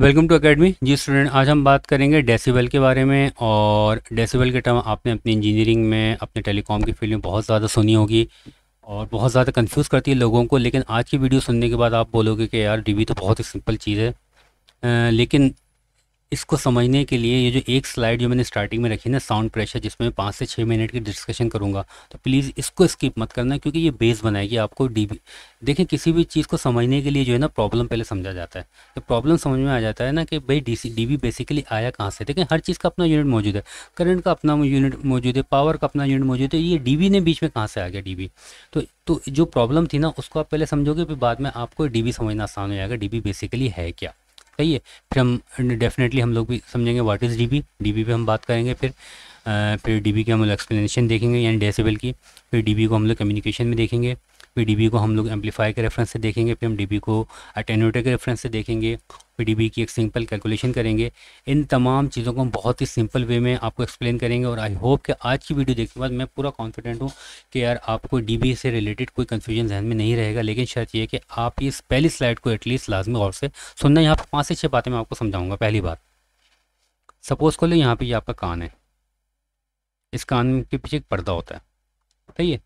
welcome to academy जी student आज हम बात करेंगे डेसिबल के बारे में और डेसिबल के टर्म आपने अपनी इंजीनियरिंग में अपने टेलीकॉम की फील्ड में बहुत ज़्यादा सुनी होगी और बहुत ज़्यादा कंफ्यूज करती है लोगों को लेकिन आज की वीडियो सुनने के बाद आप बोलोगे कि यार डीबी तो बहुत ही सिंपल चीज़ है आ, लेकिन इसको समझने के लिए ये जो एक स्लाइड जो मैंने स्टार्टिंग में रखी ना साउंड प्रेशर जिसमें मैं पाँच से छः मिनट की डिस्कशन करूँगा तो प्लीज़ इसको स्किप मत करना क्योंकि ये बेस बनाएगी आपको डी देखें किसी भी चीज़ को समझने के लिए जो है ना प्रॉब्लम पहले समझा जाता है तो प्रॉब्लम समझ में आ जाता है ना कि भाई डी सी बेसिकली आया कहाँ से देखें हर चीज़ का अपना यूनिट मौजूद है करंट का अपना यूनिट मौजूद है पावर का अपना यूनिट मौजूद है ये डी ने बीच में कहाँ से आ गया डी तो तो जो प्रॉब्लम थी ना उसको आप पहले समझोगे फिर बाद में आपको डी समझना आसान हो जाएगा डी बेसिकली है क्या सही है फिर हम डेफिनेटली हम लोग भी समझेंगे व्हाट इज़ डीबी डीबी पे हम बात करेंगे फिर आ, फिर डीबी की हम लोग एक्सप्लेनेशन देखेंगे यानी डेसिबल की फिर डीबी को हम लोग कम्युनिकेशन में देखेंगे फिर डीबी को हम लोग एम्पलीफाई के रेफरेंस से देखेंगे फिर हम डीबी को अटेनोटे के रेफरेंस से देखेंगे पी की एक सिंपल कैलकुलेशन करेंगे इन तमाम चीज़ों को हम बहुत ही सिंपल वे में आपको एक्सप्लेन करेंगे और आई होप कि आज की वीडियो देखने के बाद मैं पूरा कॉन्फिडेंट हूँ कि यार आपको डी से रिलेटेड कोई कन्फ्यूजन जहन में नहीं रहेगा लेकिन शर्त यह कि आप इस पहली स्लाइड को एटलीस्ट लाजमी गौर से सुनना यहाँ पर पाँच से छः बातें मैं आपको समझाऊँगा पहली बात सपोज़ लो यहाँ पर ये आपका कान है इस कान के पीछे एक पर्दा होता है सही है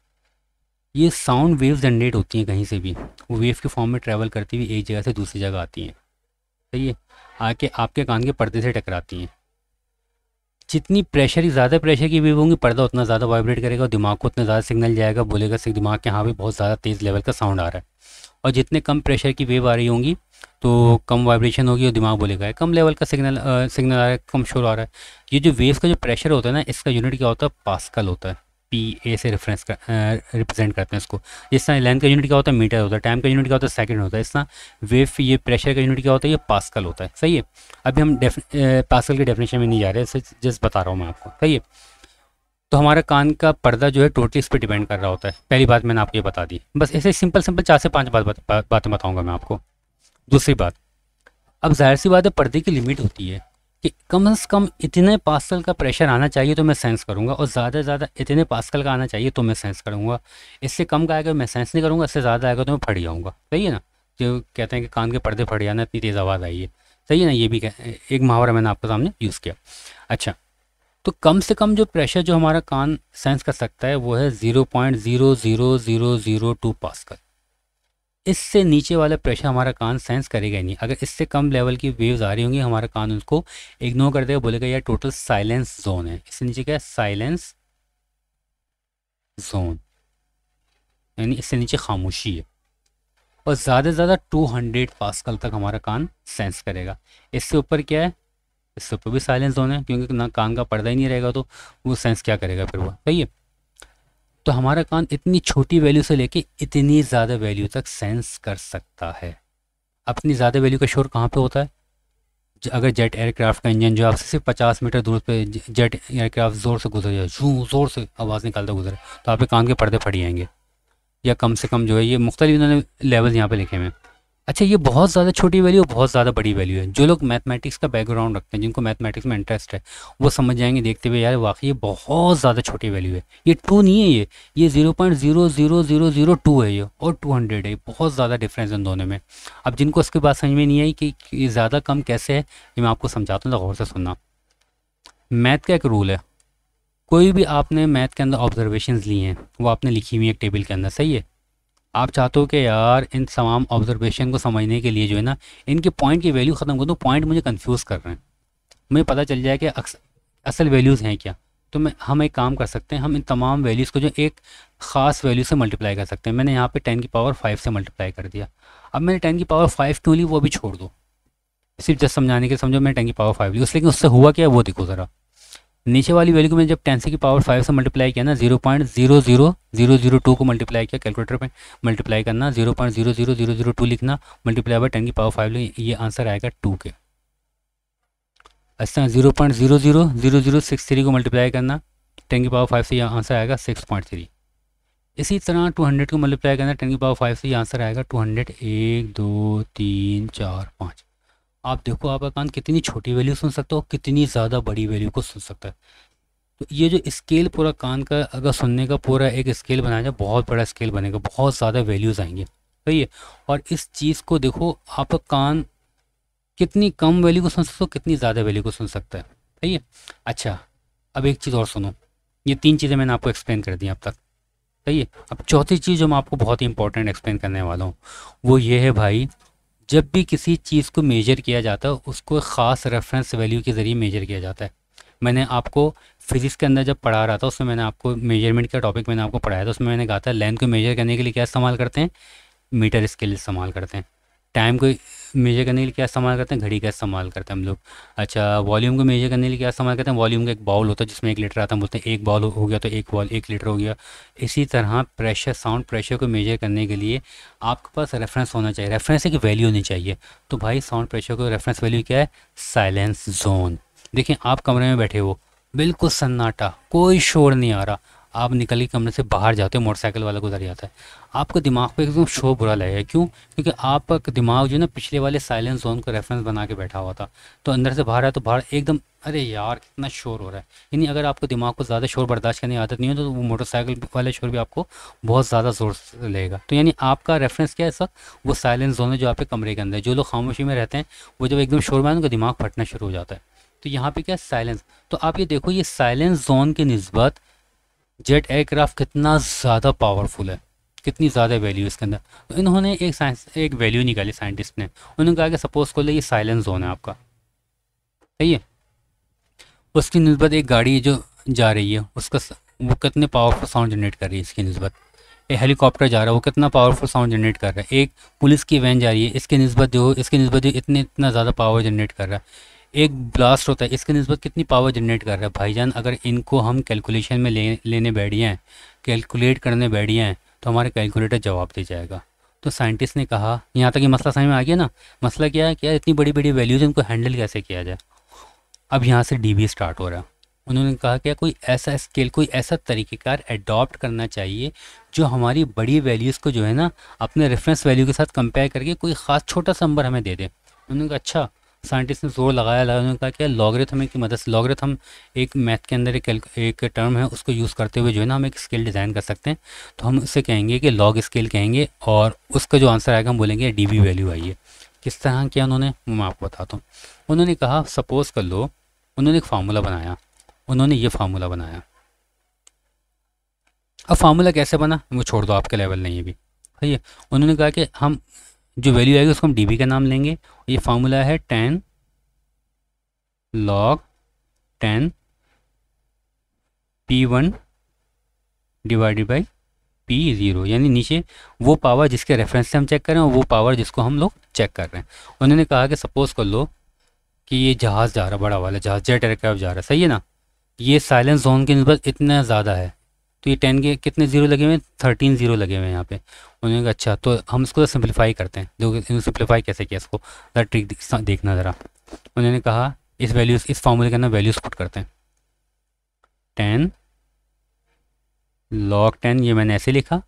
ये साउंड वेव जनरेट होती हैं कहीं से भी वो वेव के फॉर्म में ट्रैवल करती हुई एक जगह से दूसरी जगह आती हैं सही है आके आपके कान के पर्दे से टकराती हैं जितनी प्रेशर ज़्यादा प्रेशर की वेव होंगी पर्दा उतना ज़्यादा वाइब्रेट करेगा और दिमाग को उतना ज़्यादा सिग्नल जाएगा बोलेगा सिर्फ दिमाग के यहाँ भी बहुत ज़्यादा तेज़ लेवल का साउंड आ रहा है और जितने कम प्रेशर की वेव आ रही होंगी तो कम वाइब्रेशन होगी और दिमाग बोलेगा कम लेवल का सिग्नल सिग्नल आ रहा है कम शोर आ रहा है ये जो वेव का जो प्रेशर होता है ना इसका यूनिट क्या होता है पास्कल होता है पी ए से रेफरेंस कर रिप्रेजेंट करते हैं उसको जिस तरह लेंथ का यूनिट क्या होता है मीटर होता है टाइम का यूनिट क्या होता है सेकंड होता है इस तरह वेव ये प्रेशर का यूनिट क्या होता है ये पास्कल होता है सही है अभी हम पास्कल के डेफिनेशन में नहीं जा रहे जस्ट बता रहा हूँ मैं आपको सही है तो हमारा कान का पर्दा जो है टोटली इस पर डिपेंड कर रहा होता है पहली बात मैंने आपको ये बता दी बस ऐसे सिंपल सिंपल चार से पाँच बात बातें बताऊँगा मैं आपको दूसरी बात अब जाहिर सी बात है पर्दे की लिमिट होती है कि कम से कम इतने पास्कल का प्रेशर आना चाहिए तो मैं सेंस करूँगा और ज़्यादा से ज़्यादा इतने पास्कल का आना चाहिए तो मैं सेंस करूँगा इससे कम का आएगा मैं सेंस नहीं करूँगा इससे ज़्यादा आएगा तो मैं फट जाऊँगा सही है ना जो कहते हैं कि कान के पर्दे फट जाना इतनी तेज़ आवाज़ आई है सही है ना ये भी एक मुहावरा मैंने आपके सामने यूज़ किया अच्छा तो कम से कम जो प्रेशर जो हमारा कान सेंस कर सकता है वो है zero point zero zero zero zero two pascal इससे नीचे वाला प्रेशर हमारा कान सेंस करेगा ही नहीं अगर इससे कम लेवल की वेव्स आ रही होंगी हमारा कान उसको इग्नोर कर देगा बोलेगा यह टोटल साइलेंस जोन है इससे नीचे क्या है साइलेंस जोन यानी इससे नीचे खामोशी है और ज़्यादा से ज़्यादा 200 पास्कल तक हमारा कान सेंस करेगा इससे ऊपर क्या है इससे ऊपर भी साइलेंस जोन है क्योंकि ना कान का पर्दा ही नहीं रहेगा तो वो सेंस क्या करेगा फिर वो सही है तो हमारा कान इतनी छोटी वैल्यू से लेके इतनी ज़्यादा वैल्यू तक सेंस कर सकता है अब ज़्यादा वैल्यू का शोर कहाँ पे होता है अगर जेट एयरक्राफ्ट का इंजन जो आपसे सिर्फ पचास मीटर दूर पे जेट एयरक्राफ्ट ज़ोर से गुजर जाए जू ज़ोर से आवाज़ निकालता गुजरे तो आपके कान के पर्दे फट जाएंगे या कम से कम जो है ये मुख्तलिफ इन्होंने लेवल यहाँ पर लिखे हुए हैं अच्छा ये बहुत ज़्यादा छोटी वैल्यू और बहुत ज़्यादा बड़ी वैल्यू है जो लोग मैथमेटिक्स का बैकग्राउंड रखते हैं जिनको मैथमेटिक्स में इंटरेस्ट है वो समझ जाएंगे देखते हुए यार वाकई ये बहुत ज़्यादा छोटी वैल्यू है ये टू नहीं है ये ये zero point zero zero zero zero two है ये और टू हंड्रेड है बहुत ज़्यादा डिफरेंस है दोनों में अब जिनको इसके बाद समझ में नहीं आई कि ये ज़्यादा कम कैसे है ये मैं आपको समझाता हूँ तो गौर से सुनना मैथ का एक रूल है कोई भी आपने मैथ के अंदर ऑब्जर्वेशन ली हैं वो आपने लिखी हुई है एक टेबल के अंदर सही है आप चाहते हो कि यार इन तमाम ऑब्जर्वेशन को समझने के लिए जो है ना इनके पॉइंट की वैल्यू ख़त्म कर दो पॉइंट मुझे कन्फ्यूज़ कर रहे हैं मुझे पता चल जाए कि असल वैल्यूज़ हैं क्या तो मैं हम एक काम कर सकते हैं हम इन तमाम वैल्यूज़ को जो एक ख़ास वैल्यू से मल्टीप्लाई कर सकते हैं मैंने यहाँ पर टेन की पावर फाइव से मल्टीप्लाई कर दिया अब मैंने टेन की पावर फाइव क्यों ली वो भी छोड़ दो सिर्फ जस्ट समझाने के समझो मैंने टेन की पावर फाइव ली उस लेकिन उससे हुआ क्या वो देखो ज़रा नीचे वाली वैल्यू को मैंने जब टेन की पावर फाइव से मल्टीप्लाई किया ना zero point zero zero zero zero two को मल्टीप्लाई किया कैलकुलेटर पे मल्टीप्लाई करना zero point zero zero zero zero two लिखना मल्टीप्लाई बाय टेन की पावर फाइव ये आंसर आएगा टू के अच्छा zero point zero zero zero zero six three को मल्टीप्लाई करना टेन की पावर फाइव से यह आंसर आएगा सिक्स पॉइंट थ्री इसी तरह टू हंड्रेड को मल्टीप्लाई करना टेन की पावर फाइव से यह आंसर आएगा टू हंड्रेड एक दो तीन चार पाँच आप देखो आपका कान कितनी छोटी वैल्यू सुन सकता है और कितनी ज़्यादा बड़ी वैल्यू को सुन सकता है तो ये जो स्केल पूरा कान का अगर सुनने का पूरा एक स्केल बनाया जाए बहुत बड़ा स्केल बनेगा बहुत ज़्यादा वैल्यूज़ आएंगे सही है और इस चीज़ को देखो आप कान कितनी कम वैल्यू को सुन सकते हो कितनी ज़्यादा वैल्यू को सुन सकता है सही है अच्छा अब एक चीज़ और सुनो ये तीन चीज़ें मैंने आपको एक्सप्लेन कर दी अब तक सही है अब चौथी चीज़ जो मैं आपको बहुत ही इंपॉर्टेंट एक्सप्लेन करने वाला हूँ वो ये है भाई जब भी किसी चीज़ को मेजर किया जाता है उसको ख़ास रेफरेंस वैल्यू के ज़रिए मेजर किया जाता है मैंने आपको फिज़िक्स के अंदर जब पढ़ा रहा था उसमें मैंने आपको मेजरमेंट का टॉपिक मैंने आपको पढ़ाया था उसमें मैंने कहा था लेंथ को मेजर करने के लिए क्या इस्तेमाल करते हैं मीटर स्केल इस्तेमाल करते हैं टाइम को मेजर करने के लिए क्या इस्तेमाल करते हैं घड़ी का इस्तेमाल करते हैं हम लोग अच्छा वॉल्यूम को मेजर करने के लिए क्या इस्तेमाल करते हैं वॉल्यूम का एक बाउल होता है जिसमें एक लीटर आता है बोलते हैं एक बाउल हो गया तो एक बॉल एक लीटर हो गया इसी तरह प्रेशर साउंड प्रेशर को मेजर करने के लिए आपके पास रेफरेंस होना चाहिए रेफरेंस एक वैल्यू होनी चाहिए तो भाई साउंड प्रेशर को रेफरेंस वैल्यू क्या है साइलेंस जोन देखिए आप कमरे में बैठे हो बिल्कुल सन्नाटा कोई शोर नहीं आ रहा आप निकल के कमरे से बाहर जाते हो मोटरसाइकिल वाला गुजर जाता है आपको दिमाग पे एकदम शो बुरा लगेगा क्यों क्योंकि आपका दिमाग जो है ना पिछले वाले साइलेंस जोन को रेफरेंस बना के बैठा हुआ था तो अंदर से बाहर आया तो बाहर एकदम अरे यार कितना शोर हो रहा है यानी अगर आपको दिमाग को ज़्यादा शोर बर्दाश्त करने की आदत नहीं हो तो वो मोटरसाइकिल वाले शोर भी आपको बहुत ज़्यादा जोर लेगा तो यानी आपका रेफरेंस क्या है सर वो साइलेंस जोन है जो आपके कमरे के अंदर जो लोग खामोशी में रहते हैं वो जब एकदम शोर में आए उनका दिमाग फटना शुरू हो जाता है तो यहाँ पे क्या है साइलेंस तो आप ये देखो ये साइलेंस जोन के नस्बत जेट एयरक्राफ्ट कितना ज़्यादा पावरफुल है कितनी ज़्यादा वैल्यू इसके अंदर तो इन्होंने एक साइंस एक वैल्यू निकाली साइंटिस्ट ने उन्होंने कहा कि सपोज को ले ये साइलेंस जोन है आपका सही है उसकी नस्बत एक गाड़ी जो जा रही है उसका वो कितने पावरफुल साउंड जनरेट कर रही है इसकी नस्बत एक हेलीकॉप्टर जा रहा है वो कितना पावरफुल साउंड जनरेट कर रहा है एक पुलिस की वैन जा रही है इसकी नस्बत जो इसकी नस्बत जो इतने इतना ज़्यादा पावर जनरेट कर रहा है एक ब्लास्ट होता है इसके नस्बत कितनी पावर जनरेट कर रहा है भाईजान अगर इनको हम कैलकुलेशन में ले लेने बैठे हैं कैलकुलेट करने बैठे हैं तो हमारा कैलकुलेटर जवाब दे जाएगा तो साइंटिस्ट ने कहा यहाँ तक ये मसला समझ में आ गया ना मसला क्या है क्या इतनी बड़ी बड़ी वैल्यूज इनको हैंडल कैसे किया जाए अब यहाँ से डी स्टार्ट हो रहा है उन्होंने कहा क्या कोई ऐसा स्केल कोई ऐसा तरीक़ेकार एडॉप्ट करना चाहिए जो हमारी बड़ी वैल्यूज़ को जो है ना अपने रेफरेंस वैल्यू के साथ कंपेयर करके कोई ख़ास छोटा सा नंबर हमें दे दे उन्होंने कहा अच्छा साइंटिस्ट ने जोर लगाया लगा उन्होंने कहा कि लॉगरिथम की मदद से लॉगरिथम एक मैथ के अंदर एक एक टर्म है उसको यूज़ करते हुए जो है ना हम एक स्केल डिज़ाइन कर सकते हैं तो हम उसे कहेंगे कि लॉग स्केल कहेंगे और उसका जो आंसर आएगा हम बोलेंगे डी वैल्यू आई है किस तरह किया उन्होंने मैं आपको बताता हूँ उन्होंने कहा सपोज़ कर लो उन्होंने एक फार्मूला बनाया उन्होंने ये फार्मूला बनाया अब फार्मूला कैसे बना वो छोड़ दो आपके लेवल नहीं है भी सही है उन्होंने कहा कि हम जो वैल्यू आएगी उसको हम डी का नाम लेंगे ये फार्मूला है ten log ten P one divided by P zero यानी नीचे वो पावर जिसके रेफरेंस से हम चेक कर रहे हैं वो पावर जिसको हम लोग चेक कर रहे हैं उन्होंने कहा कि सपोज़ कर लो कि ये जहाज़ जा रहा बड़ा वाला जहाज़ जेट एयरक्राफ्ट जा रहा है सही है ना ये साइलेंस जोन के नस्बत इतना ज़्यादा है तो ये टेन के कितने जीरो लगे हुए हैं थर्टीन जीरो लगे हुए हैं यहाँ पे उन्होंने कहा अच्छा तो हम इसको सिंप्लीफाई तो करते हैं देखो सिंप्लीफाई कैसे किया इसको ज़रा ट्रिक देखना ज़रा उन्होंने कहा इस वैल्यूज़ इस फॉर्मूले के अंदर वैल्यूज़ पुट करते हैं टेन लॉग टेन ये मैंने ऐसे लिखा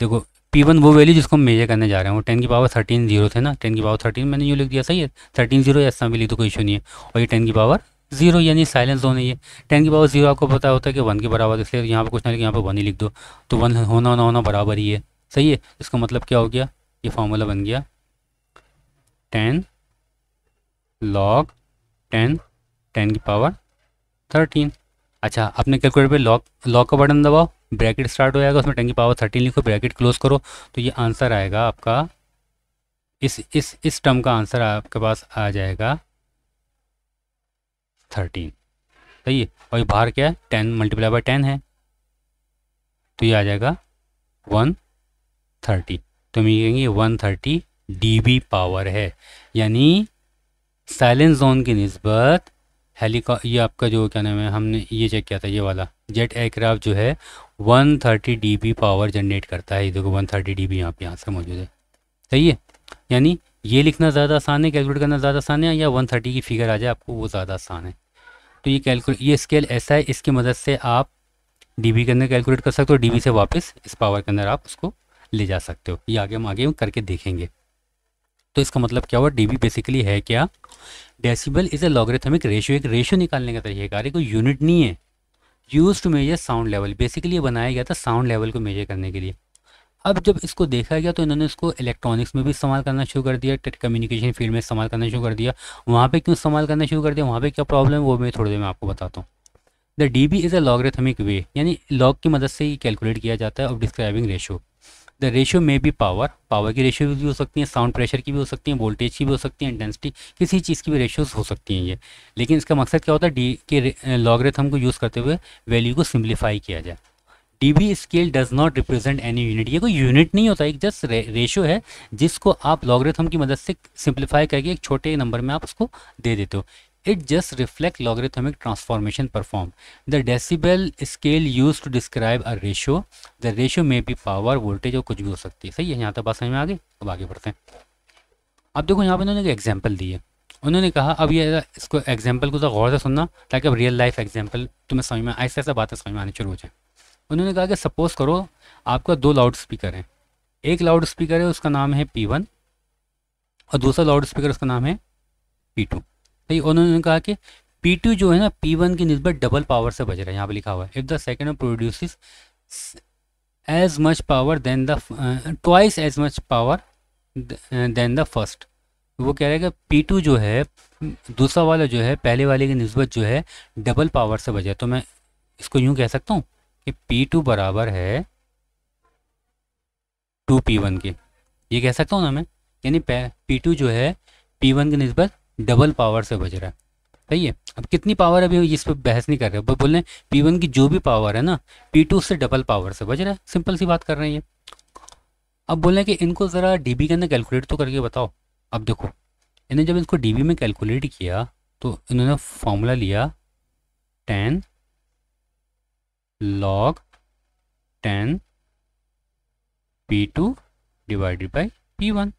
देखो पी वन वो वैल्यू जिसको हम मेजर करने जा रहे हैं वो टेन की पावर थर्टीन जीरो थे ना टेन की पावर थर्टीन मैंने यूँ लिख दिया सही है थर्टीन जीरो ऐसा भी लिख दो कोई इशू नहीं है और ये टेन की पावर जीरो यानी साइलेंस होनी है टेन की पावर जीरो आपको पता होता है कि वन के बराबर इसलिए यहाँ पर कुछ ना लिखे यहाँ पर वन ही लिख दो तो वन होना होना होना बराबर ही है सही है इसका मतलब क्या हो गया ये फार्मूला बन गया टेन लॉग टेन टेन की पावर थर्टीन अच्छा अपने कैलकुलेटर पे लॉक लॉक का बटन दबाओ ब्रैकेट स्टार्ट हो जाएगा उसमें टेन की पावर थर्टीन लिखो ब्रैकेट क्लोज करो तो ये आंसर आएगा आपका इस इस इस टर्म का आंसर आपके पास आ जाएगा थर्टीन सही है और ये बाहर क्या है टेन मल्टीप्लाई बाई टेन है तो ये आ जाएगा वन थर्टी तो हम ये कहेंगे वन थर्टी डी पावर है यानी साइलेंस जोन की नस्बत हेलीकॉप ये आपका जो क्या नाम है हमने ये चेक किया था ये वाला जेट एयरक्राफ्ट जो है 130 थर्टी डी पावर जनरेट करता है देखो 130 थर्टी डी बी यहाँ पे यहाँ से मौजूद है सही है यानी ये लिखना ज़्यादा आसान है कैलकुलेट करना ज़्यादा आसान है या वन थर्टी की फिगर आ जाए आपको वो ज़्यादा आसान है तो ये कैलकुलेट ये स्केल ऐसा है इसकी मदद से आप डीबी के अंदर कैलकुलेट कर सकते हो डीबी से वापस इस पावर के अंदर आप उसको ले जा सकते हो ये आगे हम आगे करके देखेंगे तो इसका मतलब क्या हुआ डीबी बेसिकली है क्या decibel is a logarithmic ratio एक रेशियो निकालने का तरीके कार्य कोई यूनिट नहीं है use to measure sound level basically ये बनाया गया था साउंड लेवल को मेजर करने के लिए अब जब इसको देखा गया तो इन्होंने इसको इलेक्ट्रॉनिक्स में भी इस्तेमाल करना शुरू कर दिया कम्युनिकेशन फील्ड में इस्तेमाल करना शुरू कर दिया वहाँ पे क्यों इस्तेमाल करना शुरू कर दिया वहाँ पे क्या प्रॉब्लम है वो मैं थोड़ी देर में आपको बताता हूँ the D B is a logarithmic way यानी लॉग की मदद से ही कैलकुलेट किया जाता है of describing ratio the ratio may be power power की रेशियो भी हो सकती है साउंड प्रेशर की भी हो सकती है वोल्टेज की भी हो सकती है इंटेंसिटी किसी चीज़ की भी रेशियोज हो सकती हैं ये लेकिन इसका मकसद क्या होता है डी के लॉगरेथम को यूज़ करते हुए वैल्यू को सिम्प्लीफाई किया जाए D scale does not represent any unit ये कोई यूनिट नहीं होता एक जस्ट रेशियो रेशो है जिसको आप लॉगरिथम की मदद से सिंप्लीफाई करके एक छोटे नंबर में आप उसको दे देते हो it just reflect logarithmic transformation perform the decibel scale use to describe a ratio the ratio may be power voltage और कुछ भी हो सकती है सही है यहाँ तक तो बात समझ में आ गई अब आगे बढ़ते हैं अब देखो यहाँ पर उन्होंने एक एग्जाम्पल दी है उन्होंने कहा अब ये इसको एग्जाम्पल को तो गौर से सुनना ताकि अब रियल लाइफ एग्जाम्पल तुम्हें समझ में ऐसे ऐसा बातें समझ में आने शुरू हो जाए उन्होंने कहा कि सपोज़ करो आपका दो लाउड स्पीकर है एक लाउड स्पीकर है उसका नाम है पी वन और दूसरा लाउड स्पीकर उसका नाम है पी टू ठीक उन्होंने कहा कि पी टू जो है ना पी वन की नस्बत डबल पावर से बज रहा है यहाँ पर लिखा हुआ है if the second produce as much power than the twice as much power than the first वो कह रहे हैं कि पी टू जो है दूसरा वाला जो है पहले वाले की नस्बत जो है डबल पावर से बजे तो मैं इसको यूँ कह सकता हूँ कि P2 बराबर है 2P1 के ये कह सकता हूँ ना मैं यानी P2 जो है P1 के नस्बत डबल पावर से बज रहा है सही है अब कितनी पावर अभी इस पर बहस नहीं कर रहे बस बोल रहे हैं पी की जो भी पावर है ना पी टू से डबल पावर से बज रहा है सिंपल सी बात कर रहे हैं ये अब बोल रहे हैं कि इनको ज़रा डी के अंदर कैलकुलेट तो करके बताओ अब देखो इन्हें जब इसको डी में कैलकुलेट किया तो इन्होंने फॉर्मूला लिया ten log 10 P2 divided by one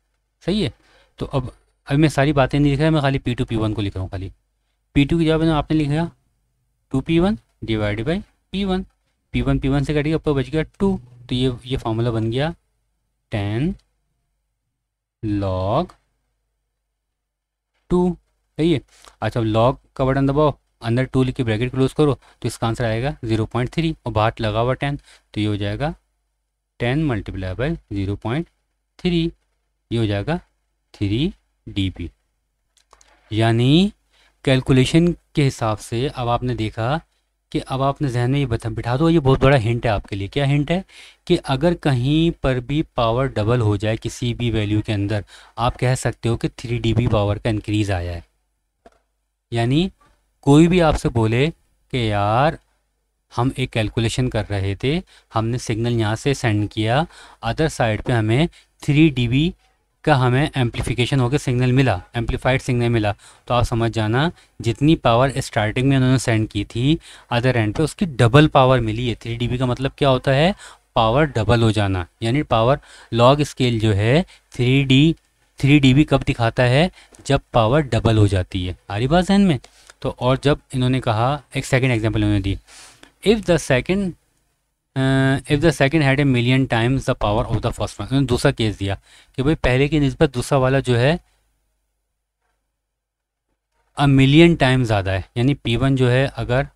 सही है तो अब अभी मैं सारी बातें नहीं लिख रहा मैं खाली P2 P1 को लिख रहा हूँ खाली P2 की मैंने आपने लिखा two P one divide by P one P one P one से कटेगा ऊपर तो बच गया टू तो ये ये फार्मूला बन गया टेन लॉग टू सही है अच्छा लॉग का बटन दबाओ अंदर टू लिख के ब्रैकेट क्लोज करो तो इसका आंसर आएगा जीरो पॉइंट थ्री और बाहर लगा हुआ टेन तो ये हो जाएगा ten multiply by zero point three ये हो जाएगा थ्री डी यानी कैलकुलेशन के हिसाब से अब आपने देखा कि अब आपने जहन में ये बिठा दो ये बहुत बड़ा हिंट है आपके लिए क्या हिंट है कि अगर कहीं पर भी पावर डबल हो जाए किसी भी वैल्यू के अंदर आप कह सकते हो कि थ्री डी पावर का इंक्रीज़ आया है यानी कोई भी आपसे बोले कि यार हम एक कैलकुलेशन कर रहे थे हमने सिग्नल यहाँ से सेंड किया अदर साइड पे हमें थ्री डी का हमें एम्पलीफिकेशन होकर सिग्नल मिला एम्पलीफाइड सिग्नल मिला तो आप समझ जाना जितनी पावर स्टार्टिंग में उन्होंने सेंड की थी अदर एंड पे उसकी डबल पावर मिली है थ्री डी का मतलब क्या होता है पावर डबल हो जाना यानी पावर लॉग स्केल जो है थ्री डी थ्री डी कब दिखाता है जब पावर डबल हो जाती है रही बात जहन में तो और जब इन्होंने कहा एक सेकंड एग्जांपल इन्होंने दी if the second if the second had a million times the power of the first one उन्होंने दूसरा केस दिया कि भाई पहले की नस्बत दूसरा वाला जो है अ मिलियन टाइम ज़्यादा है यानी पी वन जो है अगर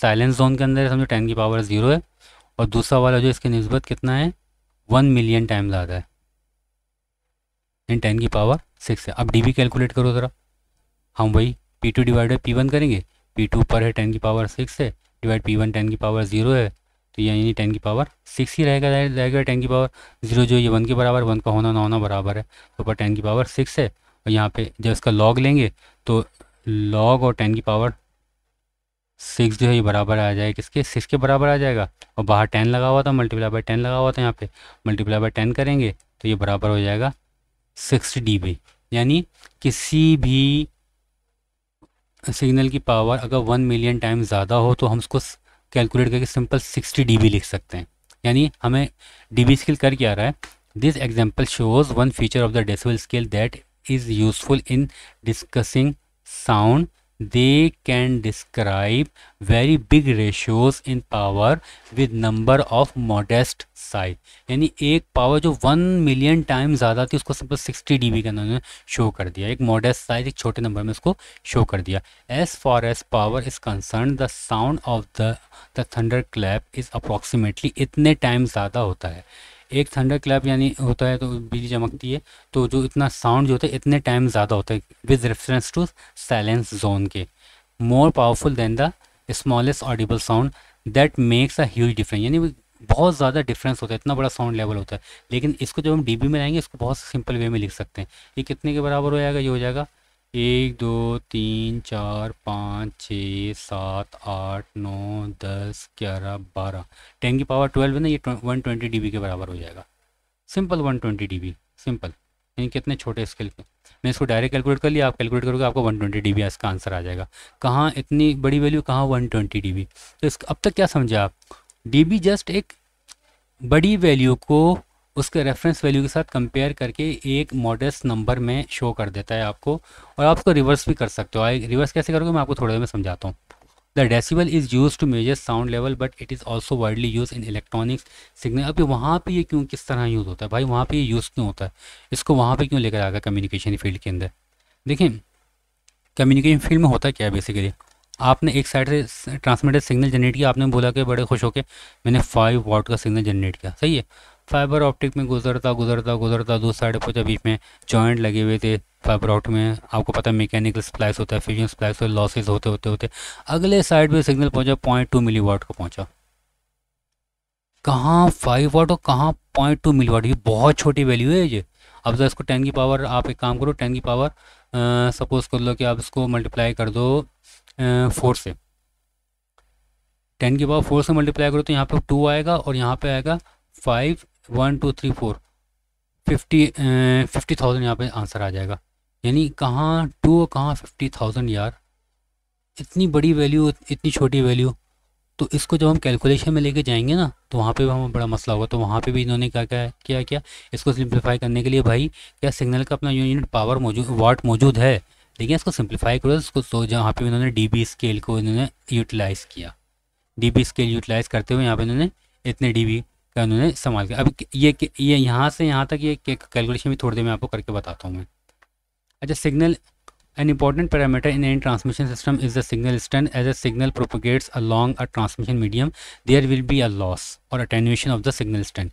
साइलेंस जोन के अंदर समझो टेन की पावर ज़ीरो है और दूसरा वाला जो इसकी नस्बत कितना है वन मिलियन टाइम ज़्यादा है इन टेन की पावर सिक्स है अब डी कैलकुलेट करो ज़रा हम वही P two divide by P one करेंगे पी टू पर है टेन की पावर सिक्स है डिवाइड पी वन टेन की पावर ज़ीरो है तो यानी टेन की पावर सिक्स ही रहेगा रहेगा टेन की पावर जीरो जो ये वन के बराबर वन का होना ना होना बराबर है तो ऊपर टेन की पावर सिक्स है और यहाँ पे जब इसका लॉग लेंगे तो लॉग और टेन की पावर सिक्स जो है ये बराबर आ जाएगा किसके सिक्स के बराबर आ जाएगा और बाहर टेन लगा हुआ था मल्टीप्लाई बाई टेन लगा हुआ था यहाँ पे मल्टीप्लाई बाई टेन करेंगे तो ये बराबर हो जाएगा सिक्स डी बी यानी किसी भी सिग्नल की पावर अगर वन मिलियन टाइम ज़्यादा हो तो हम उसको कैलकुलेट करके सिंपल सिक्सटी डी लिख सकते हैं यानी हमें डी बी स्केल करके आ रहा है this example shows one feature of the decibel scale that is useful in discussing sound they can describe very big ratios in power with number of modest size यानी एक power जो one million time ज़्यादा थी उसको simple sixty D B का उन्होंने show कर दिया एक मॉडेस्ट साइज एक छोटे नंबर में उसको शो कर दिया as far as power is concern the sound of the the thunder clap is approximately इतने टाइम ज़्यादा होता है एक थंडर क्लैप यानी होता है तो बिजली चमकती है तो जो इतना साउंड जो होता है इतने टाइम ज़्यादा होता है with reference to silence zone के more powerful than the smallest audible sound that makes a huge difference यानी बहुत ज़्यादा डिफरेंस होता है इतना बड़ा साउंड लेवल होता है लेकिन इसको जब हम डीबी में लाएंगे इसको बहुत सिंपल वे में लिख सकते हैं ये कितने के बराबर हो जाएगा ये हो जाएगा एक दो तीन चार पाँच छः सात आठ नौ दस ग्यारह बारह टेन की पावर ट्वेल्व है ना ये वन ट्वेंटी डी के बराबर हो जाएगा simple one twenty D simple यानी कितने छोटे स्केल पे मैं इसको डायरेक्ट कैलकुलेट कर लिया आप कैलकुलेट करोगे आपको वन ट्वेंटी डी इसका आंसर आ जाएगा कहाँ इतनी बड़ी वैल्यू कहाँ वन ट्वेंटी डी तो इस अब तक क्या समझे आप डी जस्ट एक बड़ी वैल्यू को उसके रेफरेंस वैल्यू के साथ कंपेयर करके एक मॉडल्स नंबर में शो कर देता है आपको और आप उसको रिवर्स भी कर सकते हो आई रिवर्स कैसे करोगे मैं आपको थोड़ी देर में समझाता हूँ the decibel is use to measure sound level but it is also widely use in electronics signal अभी वहाँ पर ये क्यों किस तरह यूज़ होता है भाई वहाँ पर ये यूज़ क्यों होता है इसको वहाँ पर क्यों लेकर आ गया कम्युनिकेशन फील्ड के अंदर देखें कम्युनिकेशन फील्ड में होता क्या है बेसिकली आपने एक साइड से ट्रांसमिटेड सिग्नल जनरेट किया आपने बोला कि बड़े खुश होकर मैंने फाइव वाट का सिग्नल जनरेट किया सही है फाइबर ऑप्टिक में गुजरता गुजरता गुजरता दो साइड पूजा बीच में जॉइंट लगे हुए थे फाइबर ऑप्टिक में आपको पता है मैकेनिकल स्प्लाइस होता है फ्यूजन स्प्लाइस होते लॉसेज होते होते होते अगले साइड पर सिग्नल पहुंचा पॉइंट टू मिली वाट को पहुंचा कहाँ फाइव वाट और कहाँ पॉइंट टू मिली वाट ये बहुत छोटी वैल्यू है ये अब जरा तो इसको टेन की पावर आप एक काम करो टेन की पावर सपोज कर लो कि आप इसको मल्टीप्लाई कर दो फोर से टेन की पावर फोर से मल्टीप्लाई करो तो यहाँ पर टू आएगा और यहाँ पर आएगा five one two three four fifty fifty thousand यहाँ पर आंसर आ जाएगा यानी कहाँ टू और कहाँ फिफ्टी थाउजेंड यार इतनी बड़ी वैल्यू इतनी छोटी वैल्यू तो इसको जब हम कैलकुलेशन में लेके जाएंगे ना तो वहाँ पे भी हमें बड़ा मसला होगा तो वहाँ पे भी इन्होंने क्या क्या क्या क्या इसको सिंप्लीफाई करने के लिए भाई क्या सिग्नल का अपना यूनिट पावर मौजूद वाट मौजूद है लेकिन इसको सिंप्लीफाई करो इसको तो जहाँ पे इन्होंने डी स्केल को इन्होंने यूटिलाइज़ किया डी स्केल यूटिलाइज़ करते हुए यहाँ पर इन्होंने इतने डी का उन्होंने इस्तेमाल किया अब ये ये यहाँ से यहाँ तक ये कैलकुलेशन भी थोड़ी देर में आपको करके बताता हूँ मैं अच्छा signal an important parameter in an transmission system is the signal stand as a signal propagates along a transmission medium there will be a loss और attenuation of the signal stand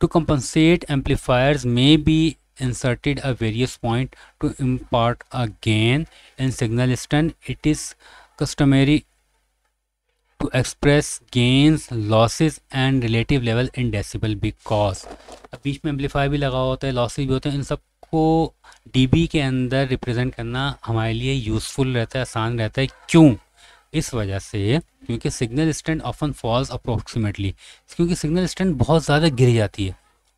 to compensate amplifiers may be inserted a various point to impart a gain in signal stand it is customary to express gains losses and relative level in decibel because अब बीच में amplify भी लगा होता है losses भी होते हैं इन सब को डीबी के अंदर रिप्रेजेंट करना हमारे लिए यूज़फुल रहता है आसान रहता है क्यों इस वजह से क्योंकि signal stand often falls approximately क्योंकि सिग्नल स्टैंड बहुत ज़्यादा गिर जाती है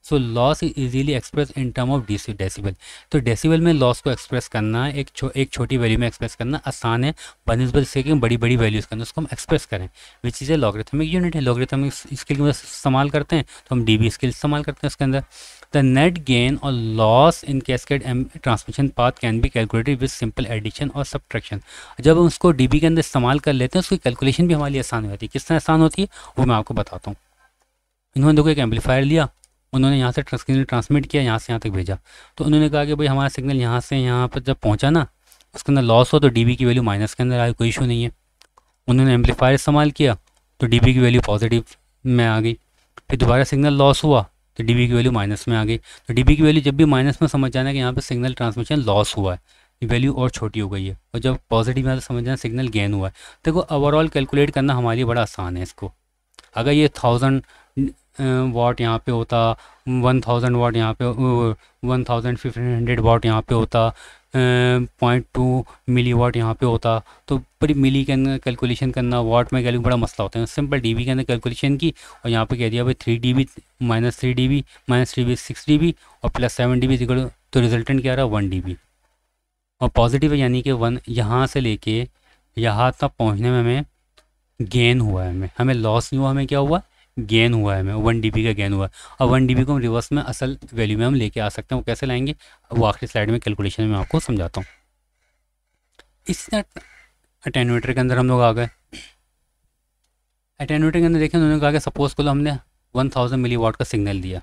so loss is easily express in term of D decibel तो डेसीबल में लॉस को एक्सप्रेस करना एक छो, एक छोटी वैल्यू में एक्सप्रेस करना आसान है बनस्बत से कि बड़ी बड़ी वैल्यूज़ करना उसको हम एक्सप्रेस करें विच इज़ ए लॉग्रेथमिक यूनिट है लॉग्रेथमिक स्किल मदद इस्तेमाल करते हैं तो हम डी बी स्किल इस्तेमाल करते हैं उसके अंदर द नेट गेन और loss in cascade M transmission path can be calculated with simple addition और सब्ट्रैक्शन जब हम उसको डी बी के अंदर इस्तेमाल कर लेते हैं उसकी कैलकुलेशन भी हमारे लिए आसान हो जाती है किस तरह आसान होती है वो मैं आपको बताता हूँ इन्होंने देखो एक एम्पलीफायर लिया उन्होंने यहाँ से सिग्नल ट्रांसमिट किया यहाँ से यहाँ तक भेजा तो उन्होंने कहा कि भाई हमारा सिग्नल यहाँ से यहाँ पर जब पहुँचा ना उसके अंदर लॉस हो तो डी की वैल्यू माइनस के अंदर आई कोई इशू नहीं है उन्होंने एम्पलीफायर इस्तेमाल किया तो डी की वैल्यू पॉजिटिव में आ गई फिर दोबारा सिग्नल लॉस हुआ तो डी की वैल्यू माइनस में आ गई तो डी की वैल्यू जब भी माइनस में समझ जाना कि यहाँ पर सिग्नल ट्रांसमिशन लॉस हुआ है वैल्यू और छोटी हो गई है और जब पॉजिटिव में समझ जाए सिग्नल गेन हुआ है देखो ओवरऑल कैलकुलेट करना हमारे लिए बड़ा आसान है इसको अगर ये थाउजेंड वाट यहाँ पे होता वन थाउजेंड वाट यहाँ पे one thousand fifteen hundred watt यहाँ पे होता पॉइंट टू मिली वाट यहाँ पे होता तो बड़ी मिली के अंदर कैलकुलेशन करना वाट में कैलकुलेट बड़ा मसला होता है सिंपल डीबी के अंदर कैलकुलेशन की और यहाँ पे कह दिया भाई three D B minus three D B minus three B six D B और प्लस सेवन डी बी तो रिजल्टेंट क्या रहा वन डी बी और पॉजिटिव है यानी कि वन यहाँ से लेके यहाँ तक पहुँचने में हमें गेन हुआ है हमें हमें लॉस नहीं हुआ हमें क्या हुआ गेन हुआ है हमें वन डी का गेन हुआ है और वन डी को हम रिवर्स में असल वैल्यू में हम लेके आ सकते हैं वो कैसे लाएंगे वो आखिरी स्लाइड में कैलकुलेशन में आपको समझाता हूँ इस अटेनवेटर के अंदर हम लोग आ गए अटेनवेटर के अंदर देखें उन्होंने कहा कि सपोज़ को हमने वन थाउजेंड मिली वाट का सिग्नल दिया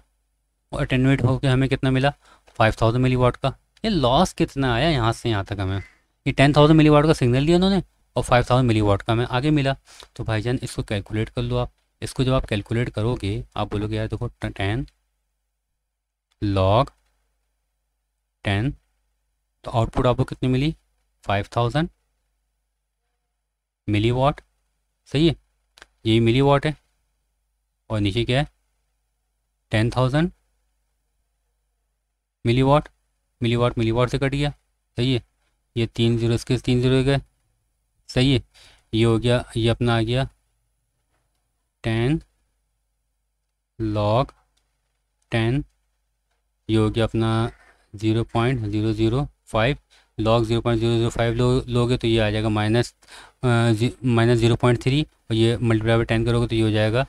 और अटेनवेट होकर हमें कितना मिला फाइव थाउजेंड मिली वाट का ये लॉस कितना आया यहाँ से यहाँ तक हमें ये टेन थाउजेंड मिली वाट का सिग्नल दिया उन्होंने और फाइव थाउजेंड मिली वाट का हमें आगे मिला तो भाईजान इसको कैलकुलेट कर लो आप इसको जब आप कैलकुलेट करोगे आप बोलोगे यार देखो टेन लॉग टेन तो आउटपुट आपको कितनी मिली फाइव थाउजेंड मिली वाट सही है ये मिली वाट है और नीचे क्या है टेन थाउजेंड मिली वाट मिली वाट मिली वाट से कट गया सही है ये तीन जीरो इसके तीन जीरो गए सही है ये हो गया ये अपना आ गया टेन लॉग टेन ये हो गया अपना zero point zero zero five log zero point zero zero five लोगे तो ये आ जाएगा minus minus zero point three और ये मल्टीप्लाई बाई टेन करोगे तो ये हो जाएगा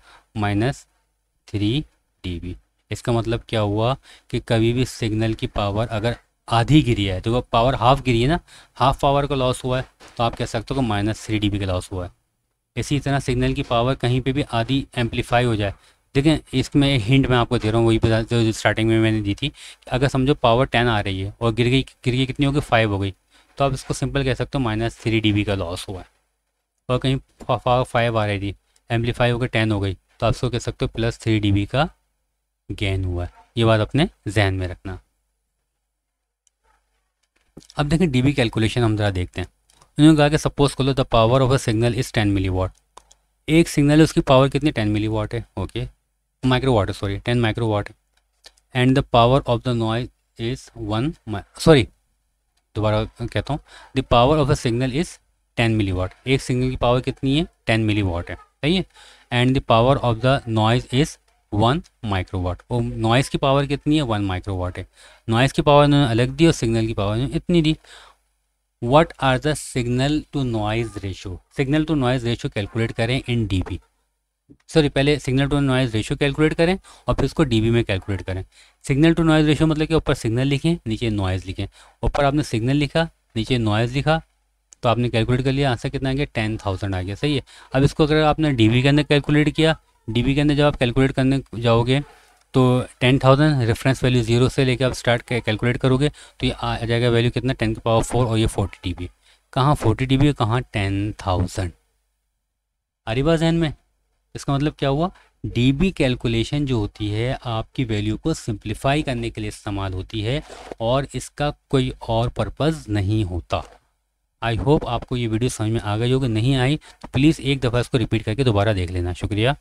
माइनस थ्री डी इसका मतलब क्या हुआ कि कभी भी सिग्नल की पावर अगर आधी गिरी है तो पावर हाफ गिरी है ना हाफ पावर का लॉस हुआ है तो आप कह सकते हो कि माइनस थ्री डी का लॉस हुआ है इसी तरह सिग्नल की पावर कहीं पे भी आधी एम्पलीफाई हो जाए देखें इसमें एक हिंट मैं आपको दे रहा हूँ वही बता जो स्टार्टिंग में मैंने दी थी अगर समझो पावर टेन आ रही है और गिर गई गिर गई कितनी हो गई फाइव हो गई तो आप इसको सिंपल कह सकते हो माइनस थ्री डी का लॉस हुआ है और कहीं पावर फाइव आ रही थी एम्पलीफाई होकर टेन हो गई तो आप इसको कह सकते हो प्लस थ्री डी का गेन हुआ है ये बात अपने जहन में रखना अब देखें बी कैलकुलेशन हम ज़रा देखते हैं उन्होंने कहा कि सपोज कर लो the power of a signal is ten milli watt एक सिग्नल उसकी पावर कितनी टेन मिली वाट है okay micro watt sorry ten micro watt and the power of the noise is one sorry दोबारा कहता हूँ the power of a signal is ten milli watt एक signal की power कितनी है ten milli watt है सही है and the power of the noise is one micro watt और नॉइज़ की पावर कितनी है वन माइक्रो वाट है नॉइज़ की पावर इन्होंने अलग दी और सिग्नल की पावर इतनी दी what are the signal to noise ratio signal to noise ratio calculate करें इन डीबी सॉरी पहले signal to noise ratio calculate करें और फिर उसको डीबी में कैलकुलेट करें सिग्नल टू नॉइज रेशो मतलब कि ऊपर सिग्नल लिखें नीचे नॉइज़ लिखें ऊपर आपने सिग्नल लिखा नीचे नॉइज़ लिखा तो आपने कैलकुलेट कर लिया आंसर कितना आ गया टेन थाउजेंड आ गया सही है अब इसको अगर आपने डी के अंदर कैलकुलेट किया डी के अंदर जब आप कैलकुलेट करने जाओगे तो ten thousand reference value zero से लेकर आप स्टार्ट कैलकुलेट करोगे तो ये आ जाएगा वैल्यू कितना टेन के पावर फोर और ये फोर्टी टी बी कहाँ फोर्टी टी बी कहाँ टेन थाउजेंड अरिबा जहन में इसका मतलब क्या हुआ बी कैलकुलेशन जो होती है आपकी वैल्यू को सिंप्लीफाई करने के लिए इस्तेमाल होती है और इसका कोई और पर्पज़ नहीं होता आई होप आपको ये वीडियो समझ में आ गई होगी नहीं आई तो प्लीज़ एक दफ़ा इसको रिपीट करके दोबारा देख लेना शुक्रिया